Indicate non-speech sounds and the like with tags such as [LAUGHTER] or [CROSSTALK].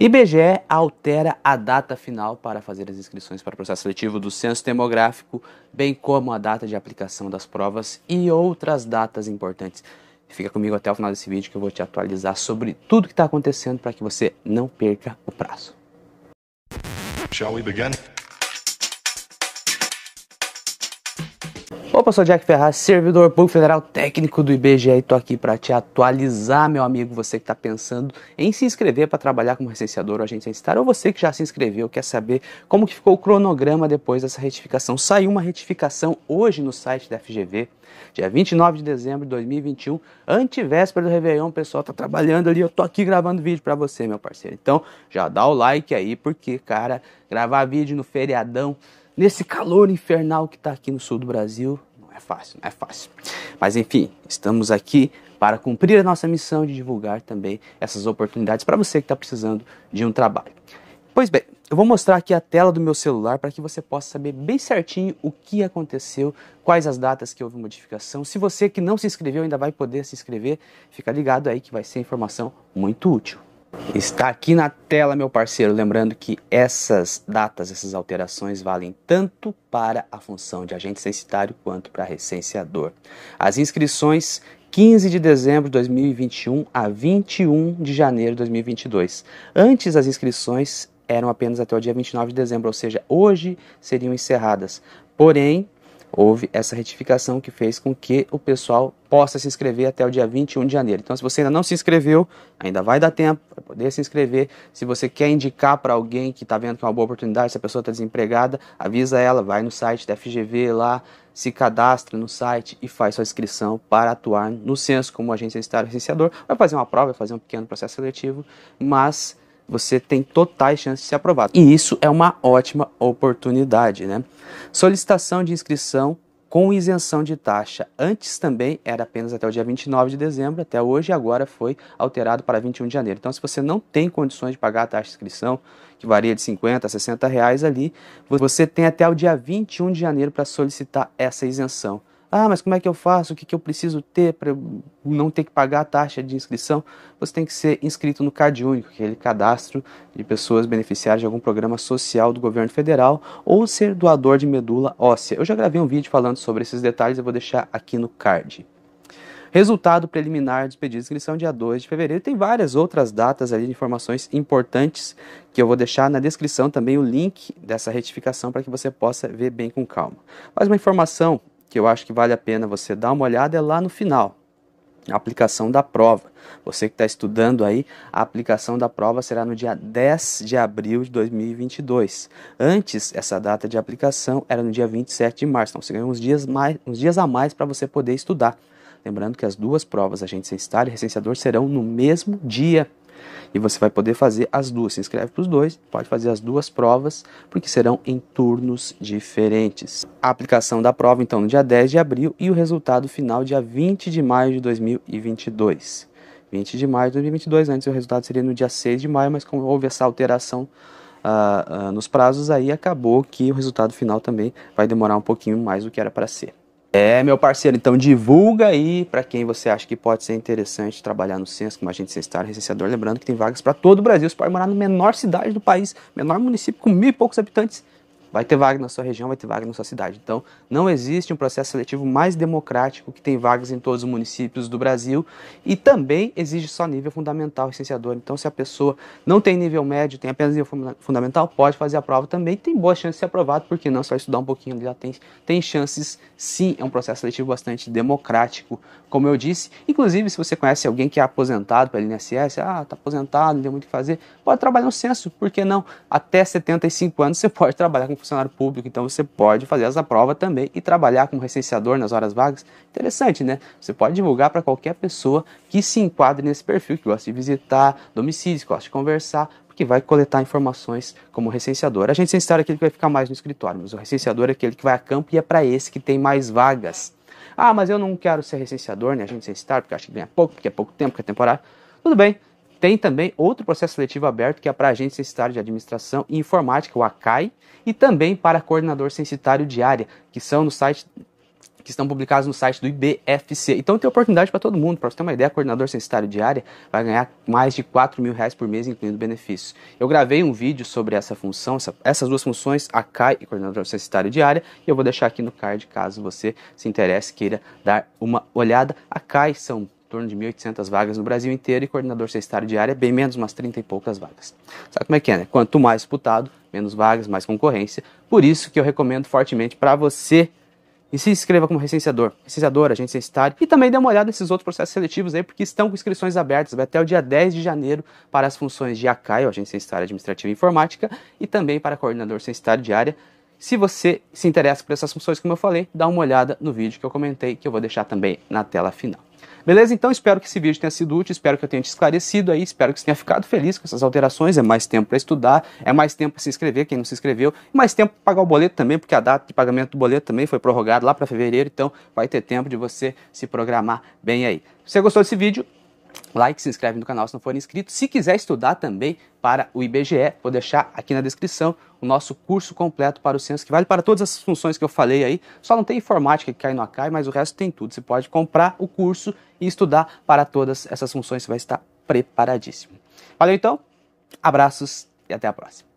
IBGE altera a data final para fazer as inscrições para o processo seletivo do censo demográfico, bem como a data de aplicação das provas e outras datas importantes. Fica comigo até o final desse vídeo que eu vou te atualizar sobre tudo que está acontecendo para que você não perca o prazo. Shall we begin? Opa, sou Jack Ferraz, servidor público federal técnico do IBGE e estou aqui para te atualizar, meu amigo, você que está pensando em se inscrever para trabalhar como recenseador ou agente censitário, ou você que já se inscreveu, quer saber como que ficou o cronograma depois dessa retificação. Saiu uma retificação hoje no site da FGV, dia 29 de dezembro de 2021, antivéspera do Réveillon, o pessoal está trabalhando ali, eu estou aqui gravando vídeo para você, meu parceiro. Então, já dá o like aí, porque, cara, gravar vídeo no feriadão, nesse calor infernal que tá aqui no sul do Brasil, é fácil, não é fácil. Mas enfim, estamos aqui para cumprir a nossa missão de divulgar também essas oportunidades para você que está precisando de um trabalho. Pois bem, eu vou mostrar aqui a tela do meu celular para que você possa saber bem certinho o que aconteceu, quais as datas que houve modificação. Se você que não se inscreveu ainda vai poder se inscrever, fica ligado aí que vai ser informação muito útil. Está aqui na tela, meu parceiro. Lembrando que essas datas, essas alterações valem tanto para a função de agente censitário quanto para recenseador. As inscrições 15 de dezembro de 2021 a 21 de janeiro de 2022. Antes, as inscrições eram apenas até o dia 29 de dezembro, ou seja, hoje seriam encerradas. Porém, houve essa retificação que fez com que o pessoal possa se inscrever até o dia 21 de janeiro. Então, se você ainda não se inscreveu, ainda vai dar tempo para poder se inscrever. Se você quer indicar para alguém que está vendo que é uma boa oportunidade, se a pessoa está desempregada, avisa ela, vai no site da FGV lá, se cadastra no site e faz sua inscrição para atuar no censo como agente estado licenciador. Vai fazer uma prova, vai fazer um pequeno processo seletivo, mas você tem totais chances de ser aprovado. E isso é uma ótima oportunidade, né? Solicitação de inscrição com isenção de taxa. Antes também era apenas até o dia 29 de dezembro, até hoje, agora foi alterado para 21 de janeiro. Então, se você não tem condições de pagar a taxa de inscrição, que varia de 50 a 60 reais ali, você tem até o dia 21 de janeiro para solicitar essa isenção. Ah, mas como é que eu faço? O que, que eu preciso ter para não ter que pagar a taxa de inscrição? Você tem que ser inscrito no CAD Único, que é aquele cadastro de pessoas beneficiárias de algum programa social do governo federal, ou ser doador de medula óssea. Eu já gravei um vídeo falando sobre esses detalhes, eu vou deixar aqui no card. Resultado preliminar dos pedidos de inscrição dia 2 de fevereiro. Tem várias outras datas ali de informações importantes que eu vou deixar na descrição também o link dessa retificação para que você possa ver bem com calma. Mais uma informação que eu acho que vale a pena você dar uma olhada é lá no final. A aplicação da prova. Você que está estudando aí, a aplicação da prova será no dia 10 de abril de 2022. Antes, essa data de aplicação era no dia 27 de março. Então, você ganhou uns dias, mais, uns dias a mais para você poder estudar. Lembrando que as duas provas, agente censitário e recenseador, serão no mesmo dia. E você vai poder fazer as duas. Se inscreve para os dois, pode fazer as duas provas, porque serão em turnos diferentes. A aplicação da prova, então, no dia 10 de abril e o resultado final, dia 20 de maio de 2022. 20 de maio de 2022, antes o resultado seria no dia 6 de maio, mas como houve essa alteração uh, uh, nos prazos, aí acabou que o resultado final também vai demorar um pouquinho mais do que era para ser. É, meu parceiro, então divulga aí para quem você acha que pode ser interessante trabalhar no Censo como agente censitário, recenseador. Lembrando que tem vagas para todo o Brasil. Você pode morar na menor cidade do país, menor município com mil e poucos habitantes Vai ter vaga na sua região, vai ter vaga na sua cidade. Então, não existe um processo seletivo mais democrático que tem vagas em todos os municípios do Brasil e também exige só nível fundamental licenciador. Então, se a pessoa não tem nível médio, tem apenas nível fundamental, pode fazer a prova também, tem boa chance de ser aprovado, porque não só estudar um pouquinho, já tem, tem chances. Sim, é um processo seletivo bastante democrático, como eu disse. Inclusive, se você conhece alguém que é aposentado pelo INSS, ah, tá aposentado, não tem muito o que fazer, pode trabalhar no censo, por que não? Até 75 anos você [LAUGHS] pode trabalhar com funcionário público, então você pode fazer essa prova também e trabalhar como recenseador nas horas vagas. Interessante, né? Você pode divulgar para qualquer pessoa que se enquadre nesse perfil, que gosta de visitar domicílios, que gosta de conversar, que vai coletar informações como recenseador. A gente sem estar aquele que vai ficar mais no escritório, mas o recenseador é aquele que vai a campo e é para esse que tem mais vagas. Ah, mas eu não quero ser recenseador, né? A gente estar, porque acho que ganha pouco, porque é pouco tempo, porque é temporário. Tudo bem, tem também outro processo seletivo aberto que é para agente sensitário de administração e informática, o ACAI, e também para coordenador censitário de área, que são no site que estão publicados no site do IBFC. Então tem oportunidade para todo mundo. Para você ter uma ideia, coordenador censitário de área vai ganhar mais de 4 mil reais por mês, incluindo benefícios. Eu gravei um vídeo sobre essa função, essa, essas duas funções, ACAI e coordenador censitário de área, e eu vou deixar aqui no card caso você se interesse, queira dar uma olhada. ACAI são torno de 1.800 vagas no Brasil inteiro e coordenador sextário de área, bem menos, umas 30 e poucas vagas. Sabe como é que é, né? Quanto mais disputado, menos vagas, mais concorrência. Por isso que eu recomendo fortemente para você e se inscreva como recenseador, recenseador, agente censitário e também dê uma olhada nesses outros processos seletivos aí, porque estão com inscrições abertas até o dia 10 de janeiro para as funções de ACAI, agente censitário administrativo e informática, e também para coordenador censitário de área. Se você se interessa por essas funções, como eu falei, dá uma olhada no vídeo que eu comentei, que eu vou deixar também na tela final. Beleza? Então espero que esse vídeo tenha sido útil, espero que eu tenha te esclarecido aí, espero que você tenha ficado feliz com essas alterações. É mais tempo para estudar, é mais tempo para se inscrever, quem não se inscreveu, e mais tempo para pagar o boleto também, porque a data de pagamento do boleto também foi prorrogada lá para fevereiro, então vai ter tempo de você se programar bem aí. Se você gostou desse vídeo, like, se inscreve no canal se não for inscrito. Se quiser estudar também para o IBGE, vou deixar aqui na descrição o nosso curso completo para o censo, que vale para todas as funções que eu falei aí. Só não tem informática que cai no ACAI, mas o resto tem tudo. Você pode comprar o curso e estudar para todas essas funções, você vai estar preparadíssimo. Valeu então, abraços e até a próxima.